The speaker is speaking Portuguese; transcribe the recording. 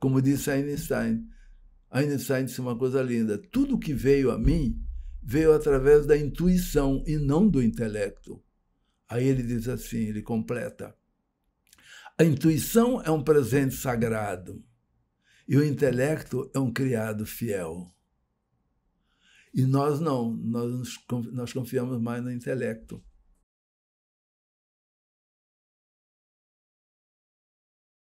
Como disse Einstein, Einstein disse uma coisa linda: tudo que veio a mim veio através da intuição e não do intelecto. Aí ele diz assim, ele completa: a intuição é um presente sagrado e o intelecto é um criado fiel. E nós não, nós, nós confiamos mais no intelecto.